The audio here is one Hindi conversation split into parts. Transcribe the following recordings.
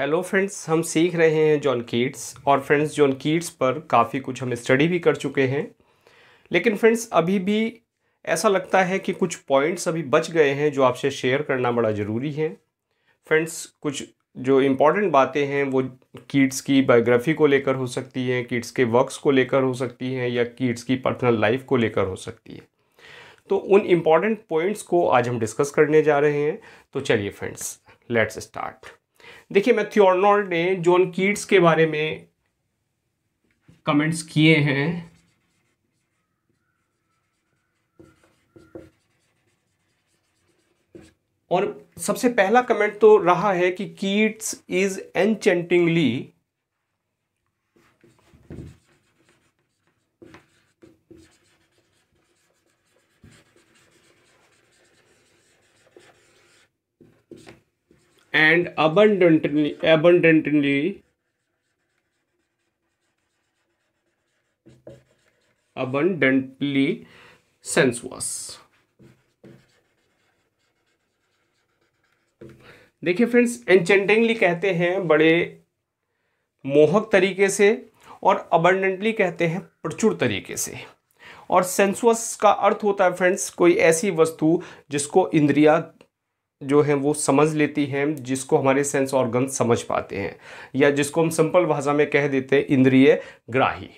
हेलो फ्रेंड्स हम सीख रहे हैं जॉन कीट्स और फ्रेंड्स जॉन कीट्स पर काफ़ी कुछ हम स्टडी भी कर चुके हैं लेकिन फ्रेंड्स अभी भी ऐसा लगता है कि कुछ पॉइंट्स अभी बच गए हैं जो आपसे शेयर करना बड़ा ज़रूरी है फ्रेंड्स कुछ जो इम्पॉर्टेंट बातें हैं वो कीट्स की बायोग्राफी को लेकर हो सकती हैं कीट्स के वर्क्स को लेकर हो सकती हैं या कीट्स की पर्सनल लाइफ को लेकर हो सकती है तो उन इम्पॉर्टेंट पॉइंट्स को आज हम डिस्कस करने जा रहे हैं तो चलिए फ्रेंड्स लेट्स स्टार्ट देखिए मैं थियोर्नॉल्ड ने जॉन कीट्स के बारे में कमेंट्स किए हैं और सबसे पहला कमेंट तो रहा है कि Keats is enchantingly and abundantly abundantly abundantly sensuous देखिए फ्रेंड्स एंचेंटिंगली कहते हैं बड़े मोहक तरीके से और अबंडेंटली कहते हैं प्रचुर तरीके से और सेंसुअस का अर्थ होता है फ्रेंड्स कोई ऐसी वस्तु जिसको इंद्रिया जो है वो समझ लेती हैं जिसको हमारे सेंस ऑर्गन समझ पाते हैं या जिसको हम सिंपल भाषा में कह देते हैं इंद्रिय ग्राही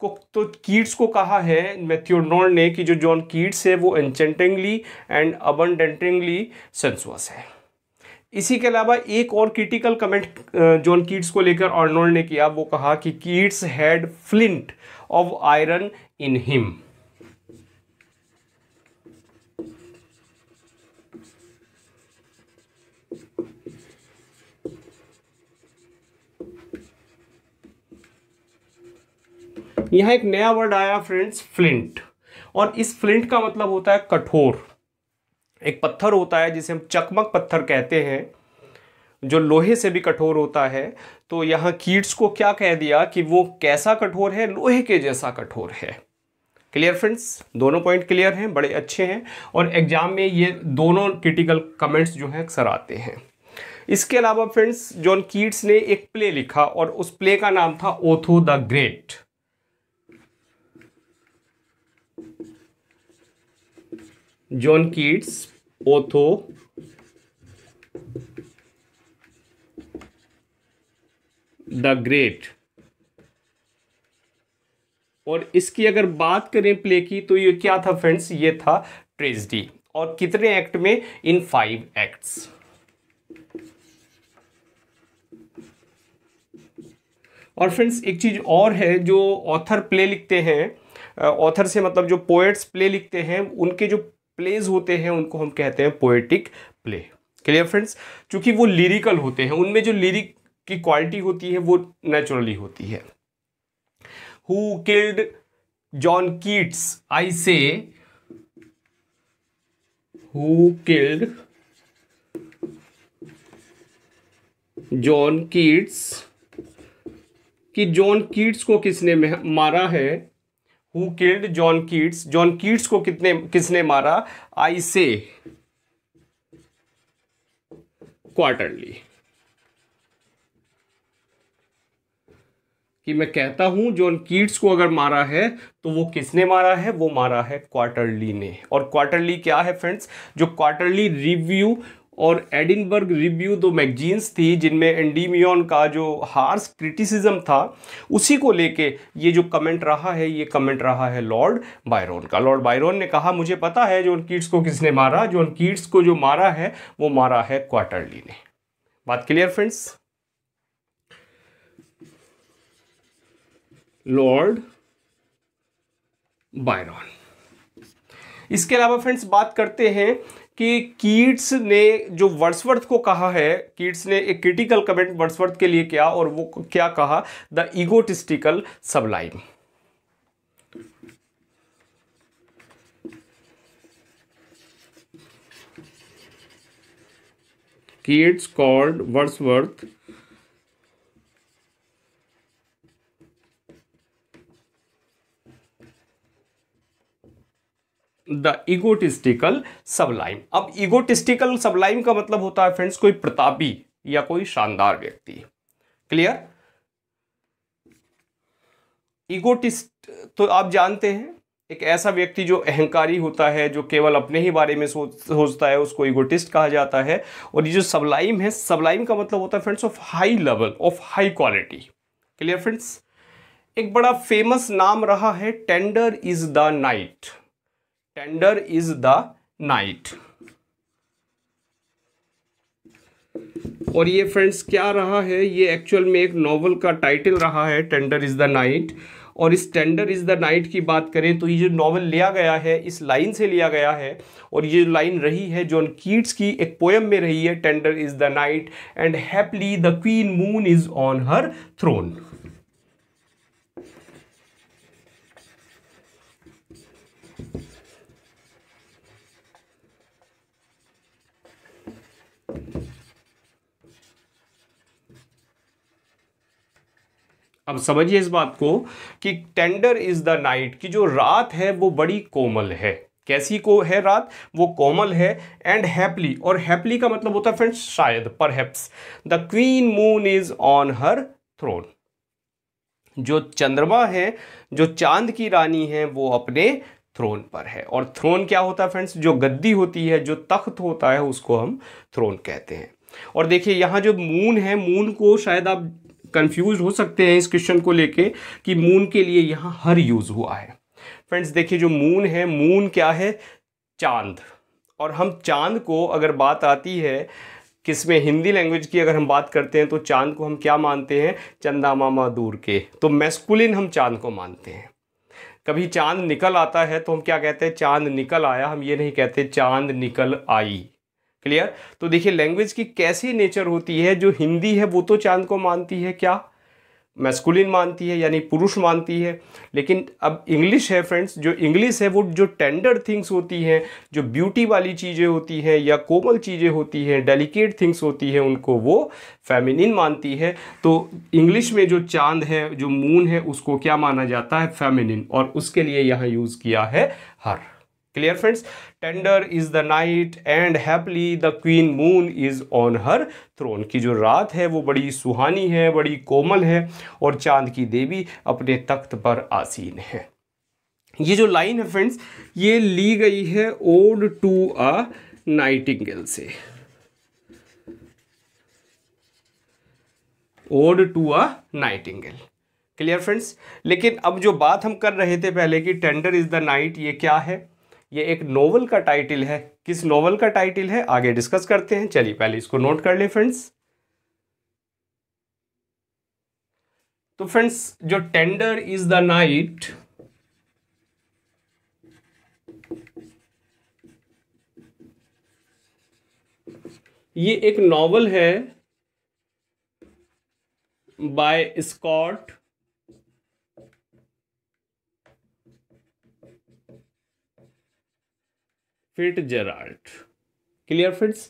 को तो कीट्स को कहा है मैथ्योनोल ने कि जो जॉन कीट्स है वो एंचेंटिंगली एंड अबंडेंटिंगली सेंसुअस है इसी के अलावा एक और क्रिटिकल कमेंट जॉन कीट्स को लेकर ऑर्नोल्ड ने किया वो कहा कि Keats had flint of iron in him यहाँ एक नया वर्ड आया फ्रेंड्स फ्लिंट और इस फ्लिंट का मतलब होता है कठोर एक पत्थर होता है जिसे हम चकमक पत्थर कहते हैं जो लोहे से भी कठोर होता है तो यहाँ कीट्स को क्या कह दिया कि वो कैसा कठोर है लोहे के जैसा कठोर है क्लियर फ्रेंड्स दोनों पॉइंट क्लियर हैं बड़े अच्छे हैं और एग्जाम में ये दोनों क्रिटिकल कमेंट्स जो हैं अक्सर आते हैं इसके अलावा फ्रेंड्स जॉन कीट्स ने एक प्ले लिखा और उस प्ले का नाम था Otho the great John Keats Otho the great और इसकी अगर बात करें प्ले की तो ये क्या था फ्रेंड्स ये था ट्रेजडी और कितने एक्ट में इन फाइव एक्ट्स और फ्रेंड्स एक चीज़ और है जो ऑथर प्ले लिखते हैं ऑथर से मतलब जो पोएट्स प्ले लिखते हैं उनके जो प्लेज होते हैं उनको हम कहते हैं पोएटिक प्ले क्लियर फ्रेंड्स चूंकि वो लिरिकल होते हैं उनमें जो लिरिक की क्वालिटी होती है वो नेचुरली होती है who killed John Keats I say who killed John Keats कि जॉन कीट्स को किसने मारा है who killed John Keats John Keats को कितने किसने मारा आई से क्वार्टरली कि मैं कहता हूं जॉन कीट्स को अगर मारा है तो वो किसने मारा है वो मारा है क्वार्टरली ने और क्वार्टरली क्या है फ्रेंड्स जो क्वार्टरली रिव्यू और एडिनबर्ग रिव्यू दो मैगजीन्स थी जिनमें एंडीमियन का जो हार्स क्रिटिसिज्म था उसी को लेके ये जो कमेंट रहा है ये कमेंट रहा है लॉर्ड बायरोन का लॉर्ड बायरोन ने कहा मुझे पता है जो कीट्स को किसने मारा जो कीट्स को जो मारा है वो मारा है क्वार्टरली ने बात क्लियर फ्रेंड्स लॉर्ड बायरॉन इसके अलावा फ्रेंड्स बात करते हैं कि कीट्स ने जो वर्ड्सवर्थ को कहा है कीट्स ने एक क्रिटिकल कमेंट वर्ड्सवर्थ के लिए किया और वो क्या कहा the egotistical sublime Keats called Wordsworth the egotistical sublime अब इगोटिस्टिकल सबलाइम का मतलब होता है फ्रेंड्स कोई प्रतापी या कोई शानदार व्यक्ति क्लियर इगोटिस्ट तो आप जानते हैं एक ऐसा व्यक्ति जो अहंकारी होता है जो केवल अपने ही बारे में सोचता है उसको इगोटिस्ट कहा जाता है और ये जो सबलाइम है सबलाइम का मतलब होता है friends of high level of high quality clear friends एक बड़ा फेमस नाम रहा है tender is the night tender is the night और ये फ्रेंड्स क्या रहा है ये एक्चुअल में एक नॉवल का टाइटल रहा है टेंडर इज़ द नाइट और इस टेंडर इज़ द नाइट की बात करें तो ये जो नॉवल लिया गया है इस लाइन से लिया गया है और ये लाइन रही है जॉन कीट्स की एक पोएम में रही है tender is the night and happily the queen moon is on her throne अब समझिए इस बात को कि टेंडर इज़ द नाइट की जो रात है वो बड़ी कोमल है कैसी को है रात वो कोमल है एंड हैप्पली और हैप्पली का मतलब होता है फ्रेंड्स शायद पर the queen moon is on her throne जो चंद्रमा है जो चांद की रानी है वो अपने थ्रोन पर है और थ्रोन क्या होता है फ्रेंड्स जो गद्दी होती है जो तख्त होता है उसको हम थ्रोन कहते हैं और देखिए यहां जो मून है मून को शायद आप कंफ्यूज हो सकते हैं इस क्वेश्चन को लेके कि मून के लिए यहाँ हर यूज़ हुआ है फ्रेंड्स देखिए जो मून है मून क्या है चांद और हम चांद को अगर बात आती है किसमें हिंदी लैंग्वेज की अगर हम बात करते हैं तो चांद को हम क्या मानते हैं चंदा मामा दूर के तो मैस्कुलिन हम चांद को मानते हैं कभी चांद निकल आता है तो हम क्या कहते हैं चांद निकल आया हम ये नहीं कहते चांद निकल आई क्लियर तो देखिए लैंग्वेज की कैसी नेचर होती है जो हिंदी है वो तो चांद को मानती है क्या मैस्कुलिन मानती है यानी पुरुष मानती है लेकिन अब इंग्लिश है फ्रेंड्स जो इंग्लिश है वो जो टेंडर थिंग्स होती हैं जो ब्यूटी वाली चीज़ें होती हैं या कोमल चीज़ें होती हैं डेलिकेट थिंग्स होती हैं उनको वो फेमिनिन मानती है तो इंग्लिश में जो चांद है जो मून है उसको क्या माना जाता है फेमिनिन और उसके लिए यहाँ यूज़ किया है her clear friends tender is the night and happily the queen moon is on her throne की जो रात है वो बड़ी सुहानी है बड़ी कोमल है और चांद की देवी अपने तख्त पर आसीन है ये जो लाइन है फ्रेंड्स ये ली गई है ओड टू अ नाइटिंगेल से ode to a nightingale clear friends लेकिन अब जो बात हम कर रहे थे पहले कि टेंडर इज द नाइट ये क्या है ये एक नोवल का टाइटल है किस नोवल का टाइटल है आगे डिस्कस करते हैं चलिए पहले इसको नोट कर लें फ्रेंड्स तो फ्रेंड्स जो टेंडर इज द नाइट ये एक नॉवल है by Scott Fitzgerald clear Fitz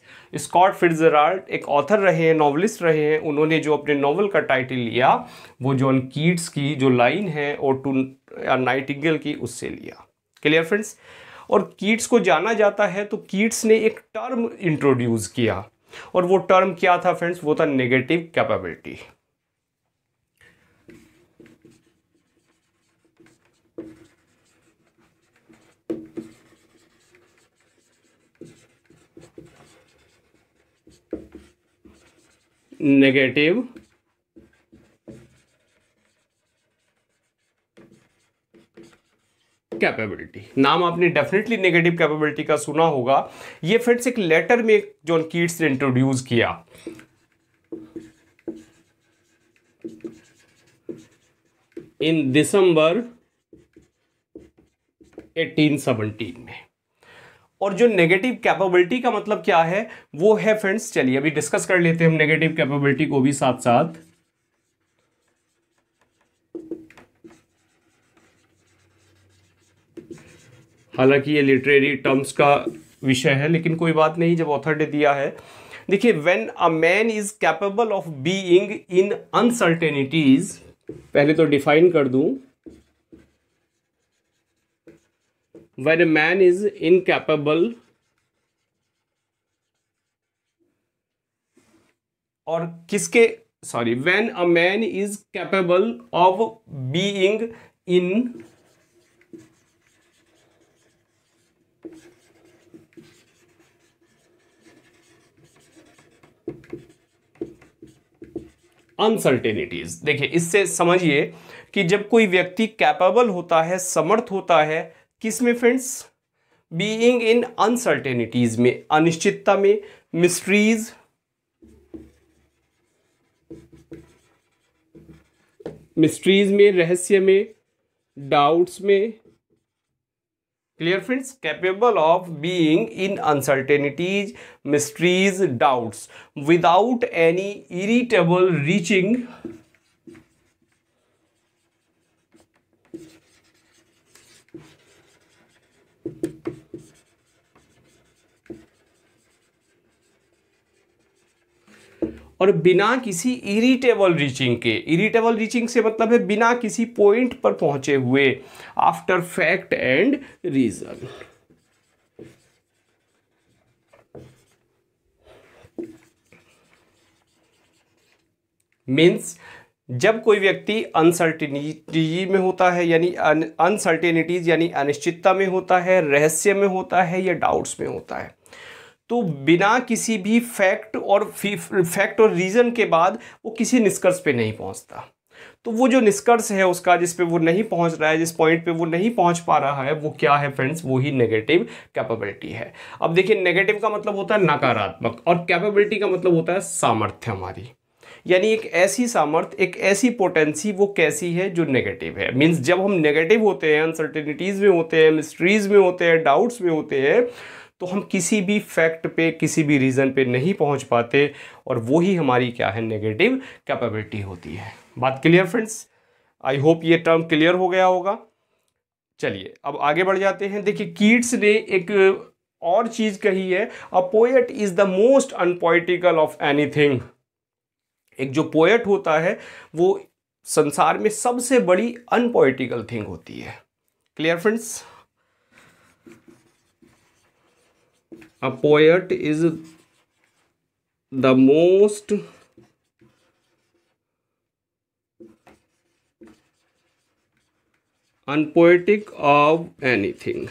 Scott Fitzgerald एक ऑथर रहे हैं नॉवलिस्ट रहे हैं उन्होंने जो अपने नॉवल का टाइटल लिया वो जॉन कीट्स की जो लाइन है और टू नाइटिंगल की उससे लिया क्लियर फ्रेंड्स और कीट्स को जाना जाता है तो कीट्स ने एक टर्म इंट्रोड्यूस किया और वो टर्म क्या था फ्रेंड्स वो था नेगेटिव कैपेबिलिटी नेगेटिव कैपेबिलिटी नाम आपने डेफिनेटली नेगेटिव कैपेबिलिटी का सुना होगा ये फ्रेंड्स एक लेटर में जॉन कीट्स ने इंट्रोड्यूस किया इन दिसंबर 1817 में और जो नेगेटिव कैपेबिलिटी का मतलब क्या है वो है फ्रेंड्स चलिए अभी डिस्कस कर लेते हैं हम नेगेटिव कैपेबिलिटी को भी साथ साथ हालांकि ये लिटरेरी टर्म्स का विषय है लेकिन कोई बात नहीं जब ऑथर ने दिया है देखिए when a man is capable of being in uncertainties पहले तो डिफाइन कर दूं when a man is incapable और किसके sorry when a man is capable of being in uncertainties देखिए इससे समझिए कि जब कोई व्यक्ति कैपेबल होता है समर्थ होता है किस में फ्रेंड्स बीइंग इन अनसर्टेनिटीज में अनिश्चितता में मिस्ट्रीज मिस्ट्रीज में रहस्य में डाउट्स में clear friends capable of being in uncertainties mysteries doubts without any irritable reaching और बिना किसी इरिटेबल रीचिंग के इरिटेबल रीचिंग से मतलब है बिना किसी पॉइंट पर पहुंचे हुए after fact and reason means जब कोई व्यक्ति अनसर्टिनिटी में होता है यानी अनसर्टेनिटीज यानी अनिश्चितता में होता है रहस्य में होता है या डाउट्स में होता है तो बिना किसी भी फैक्ट और फैक्ट और रीज़न के बाद वो किसी निष्कर्ष पे नहीं पहुंचता तो वो जो निष्कर्ष है उसका जिस पे वो नहीं पहुंच रहा है जिस पॉइंट पे वो नहीं पहुंच पा रहा है वो क्या है फ्रेंड्स वो ही नेगेटिव कैपेबिलिटी है अब देखिए नेगेटिव का मतलब होता है नकारात्मक और कैपेबिलिटी का मतलब होता है सामर्थ्य हमारी यानी एक ऐसी सामर्थ्य एक ऐसी पोटेंसी वो कैसी है जो नेगेटिव है मीन्स जब हम नेगेटिव होते हैं अनसर्टेनिटीज़ में होते हैं मिस्ट्रीज़ में होते हैं डाउट्स में होते हैं तो हम किसी भी फैक्ट पे किसी भी रीज़न पे नहीं पहुंच पाते और वो ही हमारी क्या है नेगेटिव कैपेबिलिटी होती है बात क्लियर फ्रेंड्स आई होप ये टर्म क्लियर हो गया होगा चलिए अब आगे बढ़ जाते हैं देखिए कीट्स ने एक और चीज़ कही है a poet is the most unpoetical of anything एक जो पोएट होता है वो संसार में सबसे बड़ी अनपोइटिकल थिंग होती है clear friends a poet is the most unpoetic of anything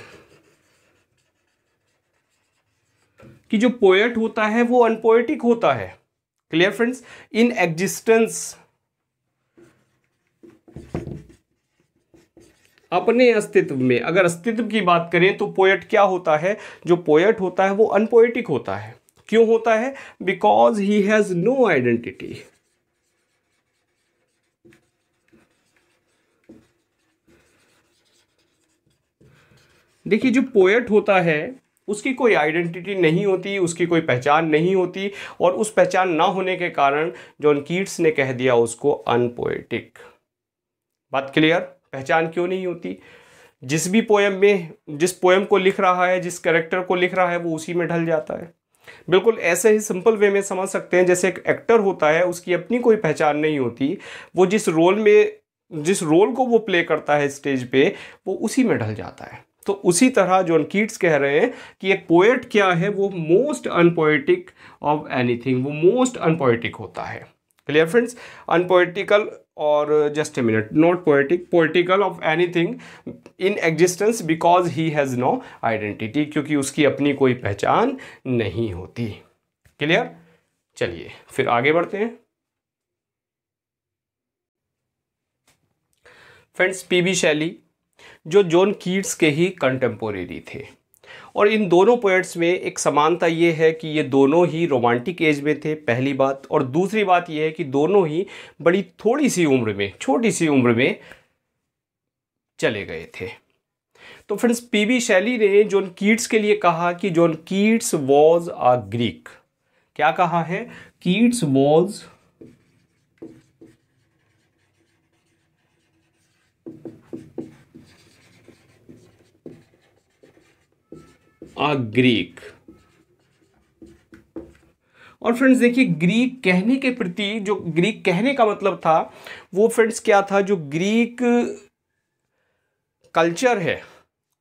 कि जो पोएट होता है वो अनपोएटिक होता है क्लियर फ्रेंड्स इन एग्जिस्टेंस अपने अस्तित्व में अगर अस्तित्व की बात करें तो पोएट क्या होता है जो पोएट होता है वो अनपोएटिक होता है क्यों होता है because he has no identity देखिए जो पोएट होता है उसकी कोई आइडेंटिटी नहीं होती उसकी कोई पहचान नहीं होती और उस पहचान ना होने के कारण जॉन कीट्स ने कह दिया उसको अनपोएटिक बात क्लियर पहचान क्यों नहीं होती जिस भी पोएम में जिस पोएम को लिख रहा है जिस करेक्टर को लिख रहा है वो उसी में ढल जाता है बिल्कुल ऐसे ही सिंपल वे में समझ सकते हैं जैसे एक एक्टर होता है उसकी अपनी कोई पहचान नहीं होती वो जिस रोल में जिस रोल को वो प्ले करता है स्टेज पे वो उसी में ढल जाता है तो उसी तरह जॉन कीट्स कह रहे हैं कि एक पोएट क्या है वो मोस्ट अनपोएटिक ऑफ एनीथिंग वो मोस्ट अनपोएटिक होता है क्लियर फ्रेंड्स अनपोएटिकल और just a minute not poetic poetical of anything in existence because he has no identity क्योंकि उसकी अपनी कोई पहचान नहीं होती क्लियर चलिए फिर आगे बढ़ते हैं फ्रेंड्स पी बी शैली जो जॉन कीट्स के ही कंटेम्पोरेरी थे और इन दोनों पोएट्स में एक समानता ये है कि ये दोनों ही रोमांटिक एज में थे पहली बात और दूसरी बात ये है कि दोनों ही बड़ी थोड़ी सी उम्र में छोटी सी उम्र में चले गए थे तो फ्रेंड्स पीबी शैली ने जॉन कीट्स के लिए कहा कि John Keats was a Greek क्या कहा है कीट्स वॉज अ ग्रीक और फ्रेंड्स देखिए ग्रीक कहने के प्रति जो ग्रीक कहने का मतलब था वो फ्रेंड्स क्या था जो ग्रीक कल्चर है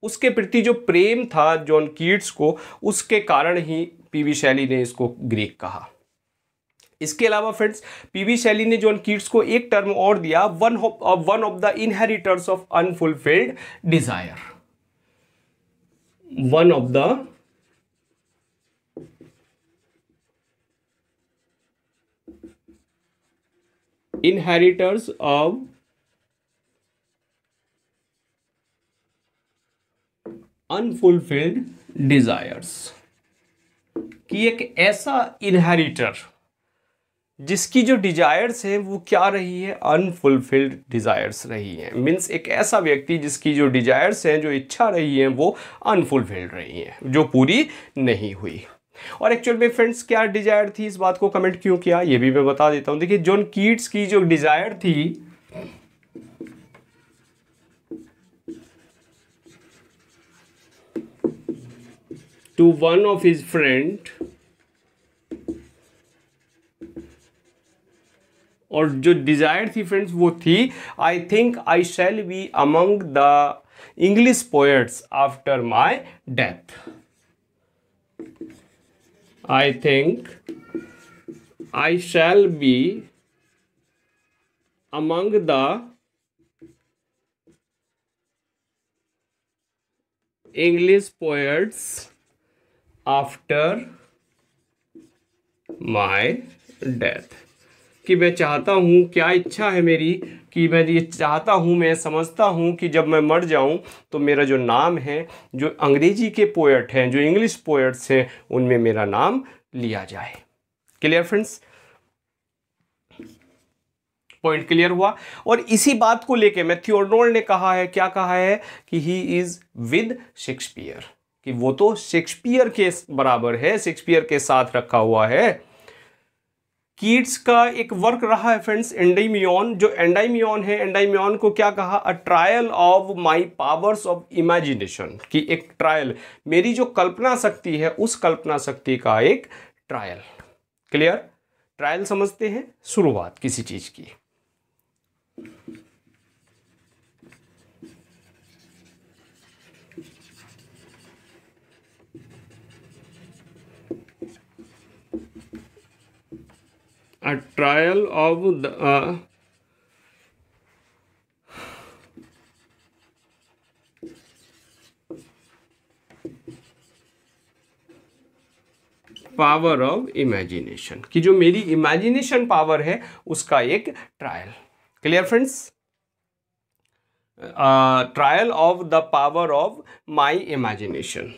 उसके प्रति जो प्रेम था जॉन कीट्स को उसके कारण ही पीवी शैली ने इसको ग्रीक कहा इसके अलावा फ्रेंड्स पीवी शैली ने जॉन कीट्स को एक टर्म और दिया one of one of the inheritors of unfulfilled desire one of the inheritors of unfulfilled desires कि एक ऐसा इनहेरिटर जिसकी जो डिज़ायर्स है वो क्या रही है अनफुलफिल्ड डिज़ायर्स रही हैं मीन्स एक ऐसा व्यक्ति जिसकी जो डिज़ायर्स हैं जो इच्छा रही हैं वो अनफुलफिल्ड रही हैं जो पूरी नहीं हुई और एक्चुअल में फ्रेंड्स क्या डिज़ायर थी इस बात को कमेंट क्यों किया ये भी मैं बता देता हूं देखिए जॉन कीट्स की जो डिज़ायर थी to one of his friend और जो डिज़ायर थी फ्रेंड्स वो थी I think I shall be among the English poets after my death I think I shall be among the English poets after my death कि मैं चाहता हूँ क्या इच्छा है मेरी कि मैं ये चाहता हूँ मैं समझता हूँ कि जब मैं मर जाऊँ तो मेरा जो नाम है जो अंग्रेजी के पोएट हैं जो इंग्लिश पोएट्स हैं उनमें मेरा नाम लिया जाए क्लियर फ्रेंड्स पॉइंट क्लियर हुआ और इसी बात को लेके मैं ने कहा है क्या कहा है कि ही इज़ विद शेक्सपियर कि वो तो शेक्सपियर के बराबर है शेक्सपियर के साथ रखा हुआ है कीट्स का एक वर्क रहा है फ्रेंड्स एंडाइमियन जो एंडाइमियन है एंडाइमियन को क्या कहा a trial of my powers of imagination की एक ट्रायल मेरी जो कल्पना शक्ति है उस कल्पना शक्ति का एक ट्रायल क्लियर ट्रायल समझते हैं शुरुआत किसी चीज़ की a trial of the uh, power of imagination कि जो मेरी इमेजिनेशन पावर है उसका एक trial clear friends trial of the power of my imagination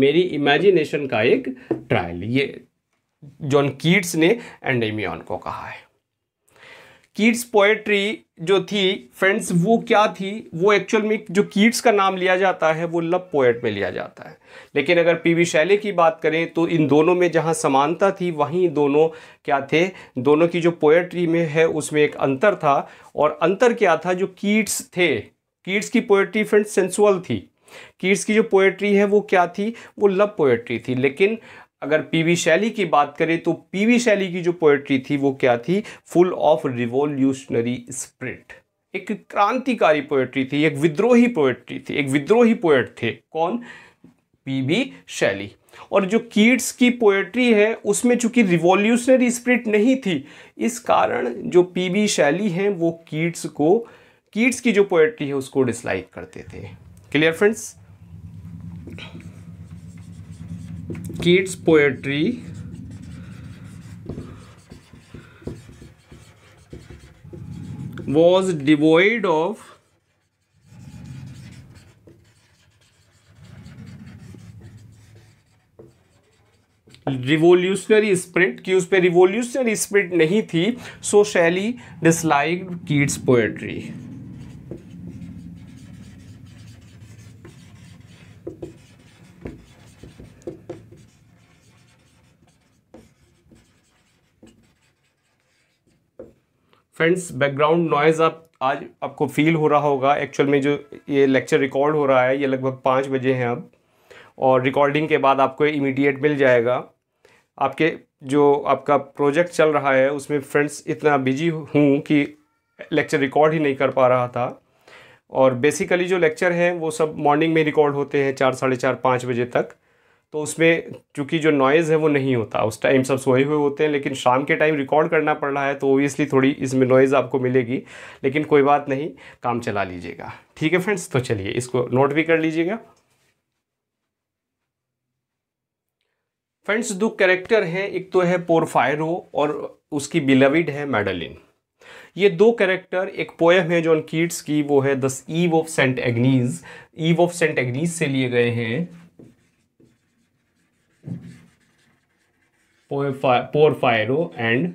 मेरी इमेजिनेशन का एक ट्रायल ये जॉन कीट्स ने एंडेमियन को कहा है कीट्स पोएट्री जो थी फ्रेंड्स वो क्या थी वो एक्चुअल में जो कीट्स का नाम लिया जाता है वो लव पोएट में लिया जाता है लेकिन अगर पीवी शैले की बात करें तो इन दोनों में जहाँ समानता थी वहीं दोनों क्या थे दोनों की जो पोएट्री में है उसमें एक अंतर था और अंतर क्या था जो कीट्स थे कीट्स की पोएट्री फ्रेंड्स सेंसुअल थी कीट्स की जो पोएट्री है वो क्या थी वो लव पोएट्री थी लेकिन अगर पीवी शैली की बात करें तो पीवी शैली की जो पोएट्री थी वो क्या थी फुल ऑफ रिवोल्यूशनरी स्प्रिट एक क्रांतिकारी पोएट्री थी एक विद्रोही पोएट्री थी एक विद्रोही पोएट थे कौन पीवी शैली और जो कीट्स की पोएट्री है उसमें चूंकि रिवॉल्यूशनरी स्प्रिट नहीं थी इस कारण जो पीवी शैली हैं वो कीट्स को कीट्स की जो पोएट्री है उसको डिसलाइक करते थे clear friends Keats poetry was devoid of revolutionary spirit कि उस पर रिवोल्यूशनरी स्प्रिट नहीं थी so Shelley dislike Keats poetry friends background noise आप आज आपको फील हो रहा होगा एक्चुअल में जो ये लेक्चर रिकॉर्ड हो रहा है ये लगभग पाँच बजे हैं अब और रिकॉर्डिंग के बाद आपको इमीडिएट मिल जाएगा आपके जो आपका प्रोजेक्ट चल रहा है उसमें फ्रेंड्स इतना बिजी हूँ कि लेक्चर रिकॉर्ड ही नहीं कर पा रहा था और बेसिकली जो लेक्चर हैं वो सब मॉर्निंग में रिकॉर्ड होते हैं चार साढ़े चार पाँच बजे तक तो उसमें चूँकि जो नॉइज़ है वो नहीं होता उस टाइम सब सोए हुए होते हैं लेकिन शाम के टाइम रिकॉर्ड करना पड़ रहा है तो ओबियसली थोड़ी इसमें नॉइज़ आपको मिलेगी लेकिन कोई बात नहीं काम चला लीजिएगा ठीक है फ्रेंड्स तो चलिए इसको नोट भी कर लीजिएगा फ्रेंड्स दो कैरेक्टर हैं एक तो है पोरफायरो और उसकी बिलविड है मैडलिन ये दो कैरेक्टर एक पोएम है जॉन कीट्स की वो है दस Eve of Saint Agnes Eve of Saint Agnes से लिए गए हैं फायरो एंड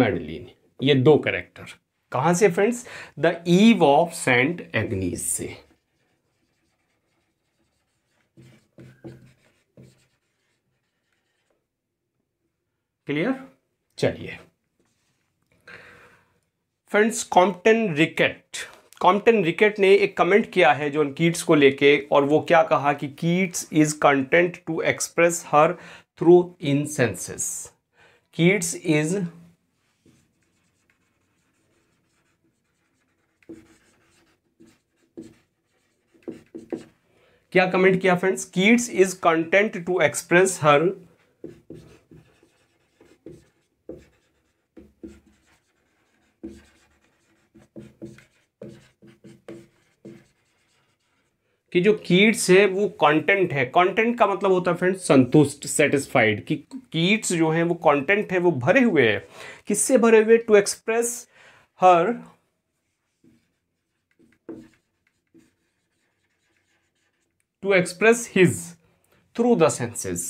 मेडलिन ये दो करेक्टर कहां से friends the Eve of Saint Agnes से क्लियर चलिए friends Compton Rickett Compton Rickett ने एक कमेंट किया है जॉन कीट्स को लेके और वो क्या कहा कि Keats is content to express her through in senses Keats is क्या कमेंट किया friends Keats is content to express her कि जो कीट्स है वो कंटेंट है कंटेंट का मतलब होता है फ्रेंड्स संतुष्ट सेटिस्फाइड कि कीट्स जो है वो कंटेंट है वो भरे हुए हैं किससे भरे हुए to express her to express his through the senses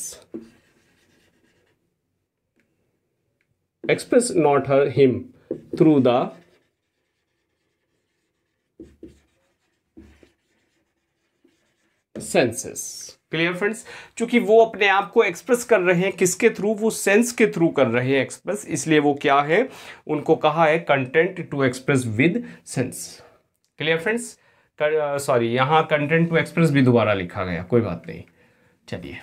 express not her him through the senses clear friends क्योंकि वो अपने आप को एक्सप्रेस कर रहे हैं किसके थ्रू वो सेंस के थ्रू कर रहे हैं एक्सप्रेस इसलिए वो क्या है उनको कहा है content to express with sense clear friends sorry यहां कंटेंट टू एक्सप्रेस भी दोबारा लिखा गया कोई बात नहीं चलिए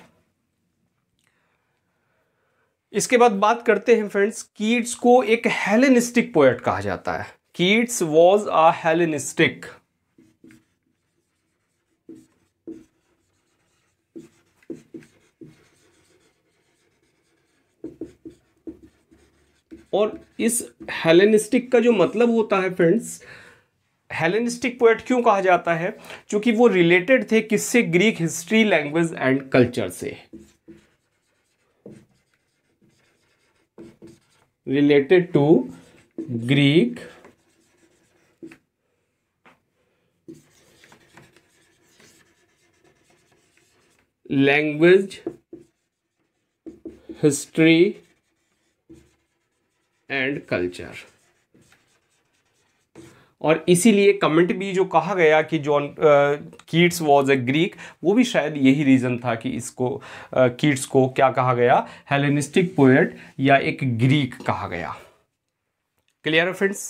इसके बाद बात करते हैं फ्रेंड्स कीट्स को एक हेलेनिस्टिक पोएट कहा जाता है कीट्स वॉज अ हेलेनिस्टिक और इस हेलेनिस्टिक का जो मतलब होता है फ्रेंड्स हेलेनिस्टिक पोएट क्यों कहा जाता है क्योंकि वो रिलेटेड थे किससे Greek history language and culture से related to Greek language history and culture और इसीलिए कमेंट भी जो कहा गया कि John Keats was a Greek वो भी शायद यही रीज़न था कि इसको कीट्स uh, को क्या कहा गया हेलेनिस्टिक पोएट या एक ग्रीक कहा गया क्लियर है फ्रेंड्स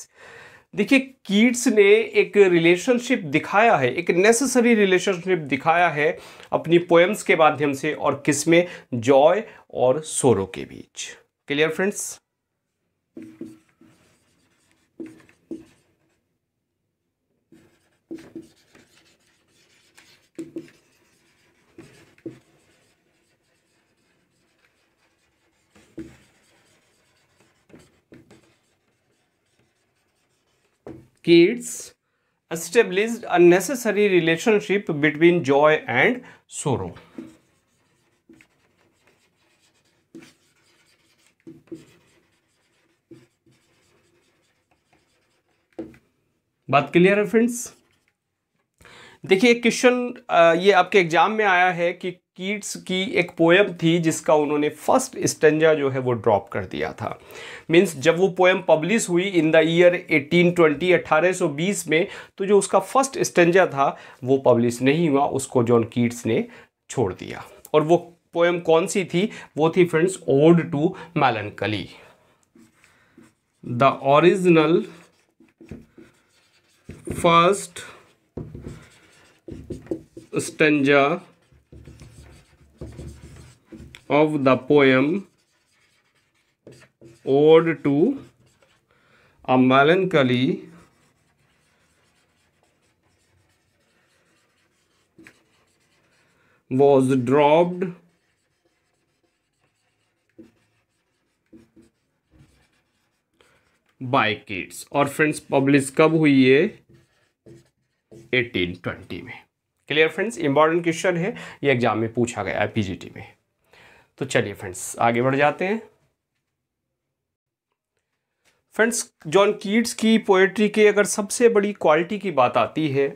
देखिए कीट्स ने एक रिलेशनशिप दिखाया है एक नेसेसरी रिलेशनशिप दिखाया है अपनी पोएम्स के माध्यम से और किस में जॉय और सोरो के बीच clear friends Kids established a necessary relationship between joy and sorrow. बात क्लियर है फ्रेंड्स देखिए क्वेश्चन ये आपके एग्जाम में आया है कि कीट्स की एक पोएम थी जिसका उन्होंने फर्स्ट स्टेंजा जो है वो ड्रॉप कर दिया था मींस जब वो पोएम पब्लिश हुई इन द ईयर 1820 1820 में तो जो उसका फर्स्ट स्टेंजा था वो पब्लिश नहीं हुआ उसको जॉन कीट्स ने छोड़ दिया और वो पोएम कौन सी थी वो थी friends ode to melancholy the original first stanza of the poem ode to अ कली वॉज ड्रॉप्ड बाय किड्स और फ्रेंड्स पब्लिश कब हुई है 1820 में क्लियर फ्रेंड्स इंपॉर्टेंट क्वेश्चन है ये एग्जाम में पूछा गया है पीजीटी में तो चलिए फ्रेंड्स आगे बढ़ जाते हैं फ्रेंड्स जॉन कीट्स की पोएट्री की अगर सबसे बड़ी क्वालिटी की बात आती है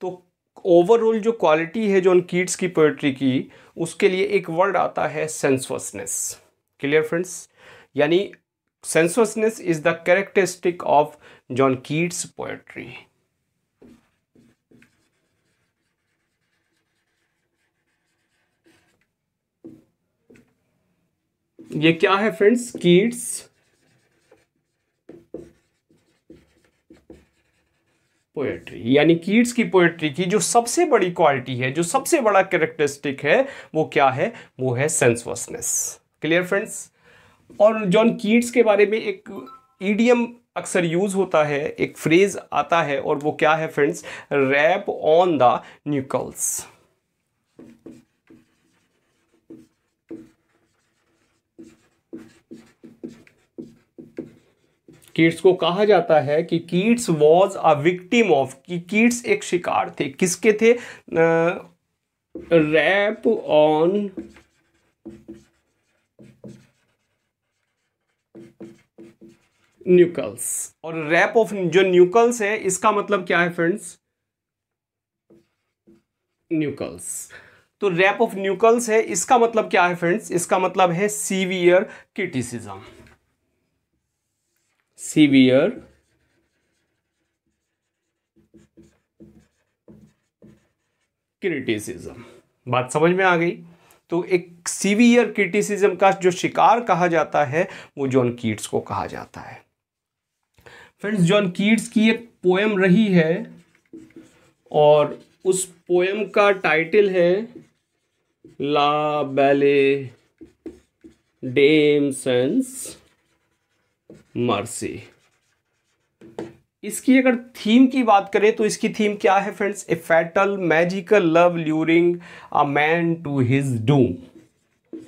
तो ओवरऑल जो क्वालिटी है जॉन कीट्स की पोएट्री की उसके लिए एक वर्ड आता है सेंसवसनेस क्लियर फ्रेंड्स यानी sensuousness is the characteristic of John Keats poetry ये क्या है फ्रेंड्स कीट्स पोएट्री यानी कीट्स की पोएट्री की जो सबसे बड़ी क्वालिटी है जो सबसे बड़ा कैरेक्टरिस्टिक है वो क्या है वो है सेंसवसनेस क्लियर फ्रेंड्स और जॉन कीट्स के बारे में एक ईडियम अक्सर यूज होता है एक फ्रेज आता है और वो क्या है friends rap on the knuckles Keats को कहा जाता है कि Keats was a victim of की कीट्स एक शिकार थे किसके थे रैप ऑन न्यूकल्स और रैप ऑफ जो न्यूकल्स है इसका मतलब क्या है फ्रेंड्स न्यूकल्स तो रैप ऑफ न्यूकल्स है इसका मतलब क्या है फ्रेंड्स इसका मतलब है सीवियर क्रिटिसिज्म severe क्रिटिसिज्म बात समझ में आ गई तो एक सीवियर क्रिटिसिज्म का जो शिकार कहा जाता है वो जॉन कीट्स को कहा जाता है फ्रेंड्स जॉन कीट्स की एक पोएम रही है और उस पोएम का टाइटल है La Belle Dame sans Merci इसकी अगर थीम की बात करें तो इसकी थीम क्या है friends a fatal magical love luring a man to his doom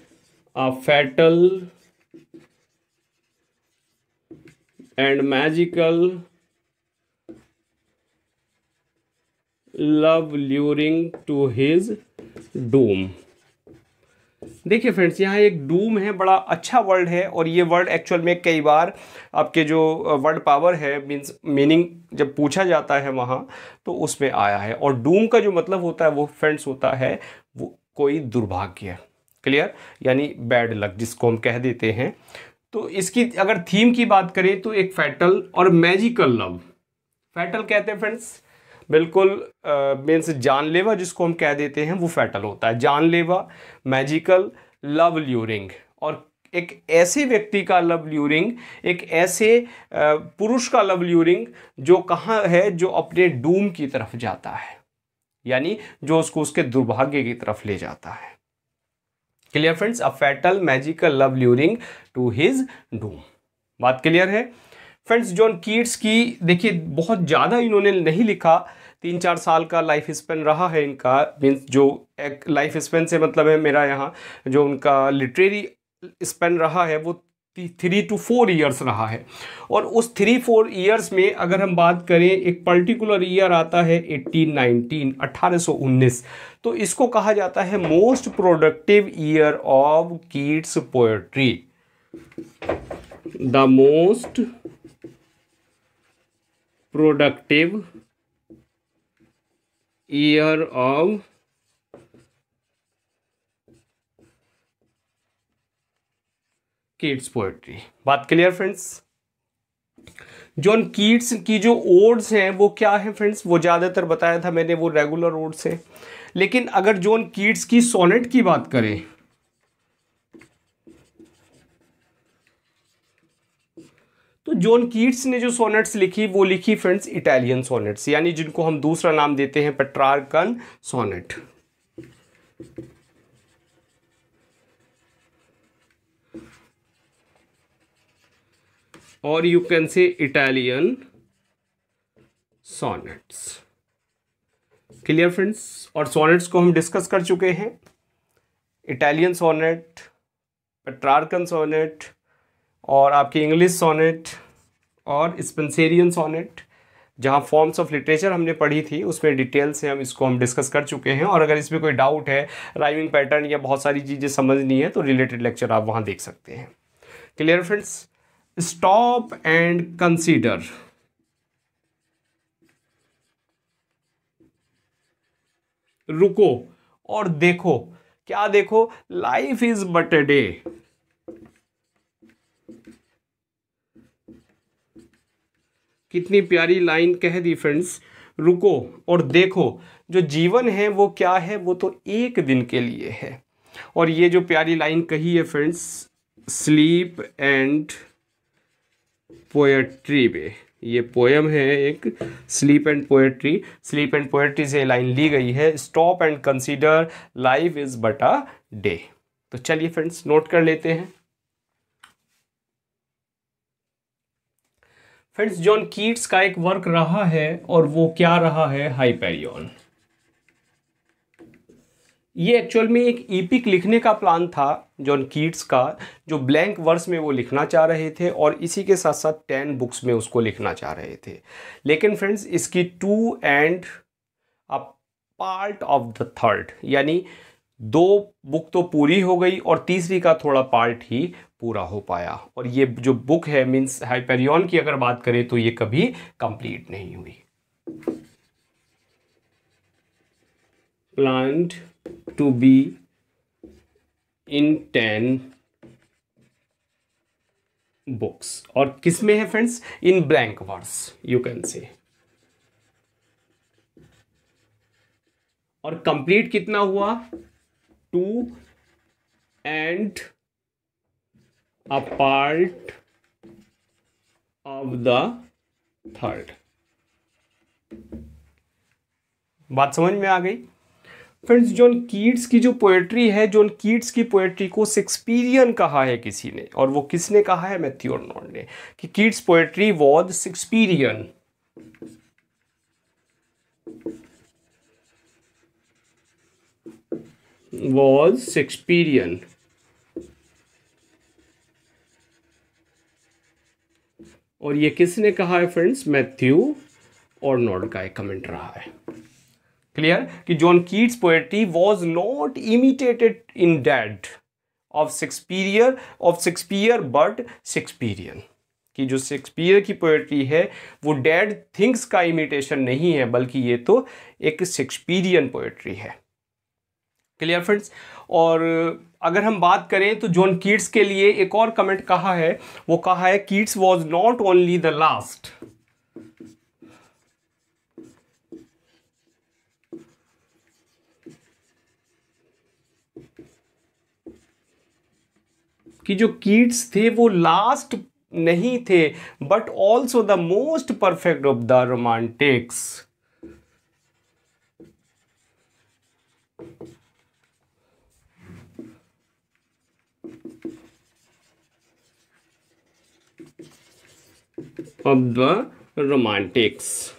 a fatal and magical love luring to his doom देखिए फ्रेंड्स यहाँ एक डूम है बड़ा अच्छा वर्ल्ड है और ये वर्ड एक्चुअल में कई बार आपके जो वर्ड पावर है मीन्स मीनिंग जब पूछा जाता है वहाँ तो उसमें आया है और डूम का जो मतलब होता है वो फ्रेंड्स होता है वो कोई दुर्भाग्य क्लियर यानी बैड लक जिसको हम कह देते हैं तो इसकी अगर थीम की बात करें तो एक फैटल और मैजिकल लव फैटल कहते हैं फ्रेंड्स बिल्कुल मीन्स जानलेवा जिसको हम कह देते हैं वो फैटल होता है जानलेवा मैजिकल लव ल्यूरिंग और एक ऐसे व्यक्ति का लव ल्यूरिंग एक ऐसे पुरुष का लव ल्यूरिंग जो कहाँ है जो अपने डूम की तरफ जाता है यानी जो उसको उसके दुर्भाग्य की तरफ ले जाता है clear friends a fatal magical love luring to his doom बात क्लियर है फ्रेंड्स जॉन कीट्स की देखिए बहुत ज़्यादा इन्होंने नहीं लिखा तीन चार साल का लाइफ स्पेन रहा है इनका मीन्स जो एक लाइफ स्पेन से मतलब है मेरा यहाँ जो उनका लिटरेरी स्पेन रहा है वो थ्री टू फोर ईयर्स रहा है और उस थ्री फोर ईयर्स में अगर हम बात करें एक पर्टिकुलर ईयर आता है 1819 1819 तो इसको कहा जाता है most productive year of Keats poetry the most productive year of Keats poetry बात क्लियर फ्रेंड्स जॉन कीट्स की जो ओड्स हैं वो क्या है फ्रेंड्स वो ज़्यादातर बताया था मैंने वो रेगुलर ओड्स हैं लेकिन अगर जॉन कीट्स की सोनेट की बात करें तो जॉन कीट्स ने जो सोनेट्स लिखी वो लिखी फ्रेंड्स इटालियन सोनेट्स यानी जिनको हम दूसरा नाम देते हैं पेट्रार्कन सोनेट और you can say Italian sonnets clear friends और सोनेट्स को हम डिस्कस कर चुके हैं इटालियन सोनेट पेट्रार्कन सोनेट और आपकी इंग्लिश सोनेट और स्पेंसेरियन सोनेट जहाँ फॉर्म्स ऑफ लिटरेचर हमने पढ़ी थी उसमें डिटेल से हम इसको हम डिस्कस कर चुके हैं और अगर इसमें कोई डाउट है राइमिंग पैटर्न या बहुत सारी चीज़ें समझनी है तो रिलेटेड लेक्चर आप वहाँ देख सकते हैं clear friends stop and consider रुको और देखो क्या देखो life is but a day कितनी प्यारी लाइन कह दी फ्रेंड्स रुको और देखो जो जीवन है वो क्या है वो तो एक दिन के लिए है और ये जो प्यारी लाइन कही है फ्रेंड्स स्लीप एंड पोएट्री में ये पोएम है एक sleep and poetry sleep and poetry से लाइन ली गई है stop and consider life is but a day तो चलिए फ्रेंड्स नोट कर लेते हैं फ्रेंड्स जॉन कीट्स का एक वर्क रहा है और वो क्या रहा है हाइपेरियन ये एक्चुअल में एक ईपिक लिखने का प्लान था जॉन कीट्स का जो ब्लैंक वर्स में वो लिखना चाह रहे थे और इसी के साथ साथ टेन बुक्स में उसको लिखना चाह रहे थे लेकिन फ्रेंड्स इसकी two and a part of the third यानी दो बुक तो पूरी हो गई और तीसरी का थोड़ा पार्ट ही पूरा हो पाया और ये जो बुक है मीन्स हाइपेरियन की अगर बात करें तो ये कभी कंप्लीट नहीं हुई planned to be in ten books और किसमें है friends in blank words you can say और कंप्लीट कितना हुआ two and a part of the third बात समझ में आ गई फ्रेंड्स जॉन कीट्स की जो पोएट्री है जॉन कीट्स की पोएट्री को शेक्सपीरियन कहा है किसी ने और वो किसने कहा है मैथ्यू नॉन ने कि Keats poetry was Shakespearean was Shakespearean और ये किसने कहा है फ्रेंड्स मैथ्यू और नॉट का एक कमेंट रहा है क्लियर कि John Keats poetry was not imitated indeed of Shakespeare of Shakespeare but Shakespearean कि जो शेक्सपियर की पोएट्री है वो डेड थिंग्स का इमिटेशन नहीं है बल्कि ये तो एक शेक्सपियरियन पोएट्री है क्लियर फ्रेंड्स और अगर हम बात करें तो जॉन कीट्स के लिए एक और कमेंट कहा है वो कहा है Keats was not only the last कि जो कीट्स थे वो लास्ट नहीं थे but also the most perfect of the romantics of the romantics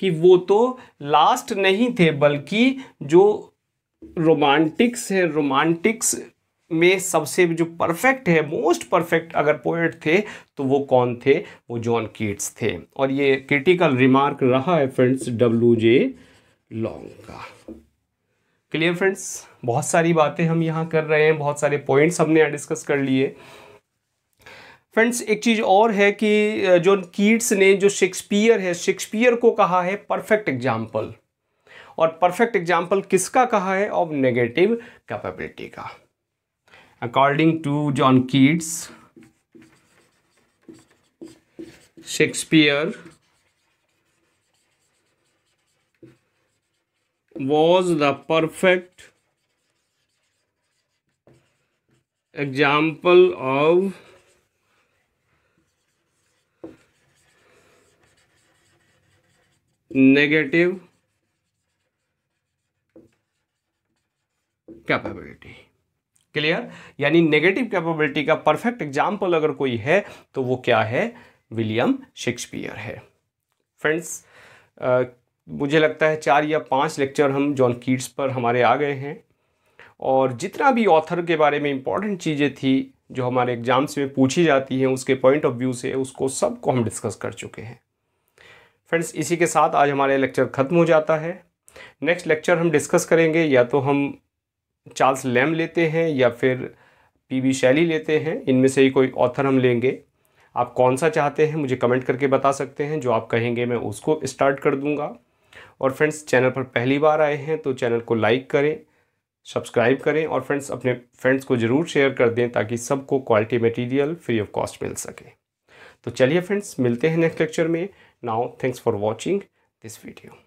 कि वो तो लास्ट नहीं थे बल्कि जो रोमांटिक्स है रोमांटिक्स में सबसे जो परफेक्ट है मोस्ट परफेक्ट अगर पोएट थे तो वो कौन थे वो जॉन कीट्स थे और ये क्रिटिकल रिमार्क रहा है फ्रेंड्स डब्ल्यू जे लॉन्ग का क्लियर फ्रेंड्स बहुत सारी बातें हम यहाँ कर रहे हैं बहुत सारे पॉइंट्स हमने यहाँ डिस्कस कर लिए फ्रेंड्स एक चीज़ और है कि जो कीट्स ने जो शेक्सपियर है शेक्सपियर को कहा है परफेक्ट एग्जाम्पल और परफेक्ट एग्जाम्पल किसका कहा है ऑफ नेगेटिव कैपेबिलिटी का according to John Keats Shakespeare was the perfect example of negative capability clear यानी नेगेटिव कैपेबिलिटी का परफेक्ट एग्जाम्पल अगर कोई है तो वो क्या है विलियम शेक्सपियर है फ्रेंड्स मुझे लगता है चार या पांच लेक्चर हम जॉन कीट्स पर हमारे आ गए हैं और जितना भी ऑथर के बारे में इम्पॉर्टेंट चीज़ें थी जो हमारे एग्ज़ाम्स में पूछी जाती हैं उसके पॉइंट ऑफ व्यू से उसको सबको हम डिस्कस कर चुके हैं फ्रेंड्स इसी के साथ आज हमारा लेक्चर ख़त्म हो जाता है नेक्स्ट लेक्चर हम डिस्कस करेंगे या तो हम चार्ल्स लैम लेते हैं या फिर पी वी शैली लेते हैं इनमें से ही कोई ऑथर हम लेंगे आप कौन सा चाहते हैं मुझे कमेंट करके बता सकते हैं जो आप कहेंगे मैं उसको स्टार्ट कर दूंगा और फ्रेंड्स चैनल पर पहली बार आए हैं तो चैनल को लाइक करें सब्सक्राइब करें और फ्रेंड्स अपने फ्रेंड्स को ज़रूर शेयर कर दें ताकि सबको quality material free of cost मिल सके तो चलिए फ्रेंड्स मिलते हैं नेक्स्ट लेक्चर में now thanks for watching this video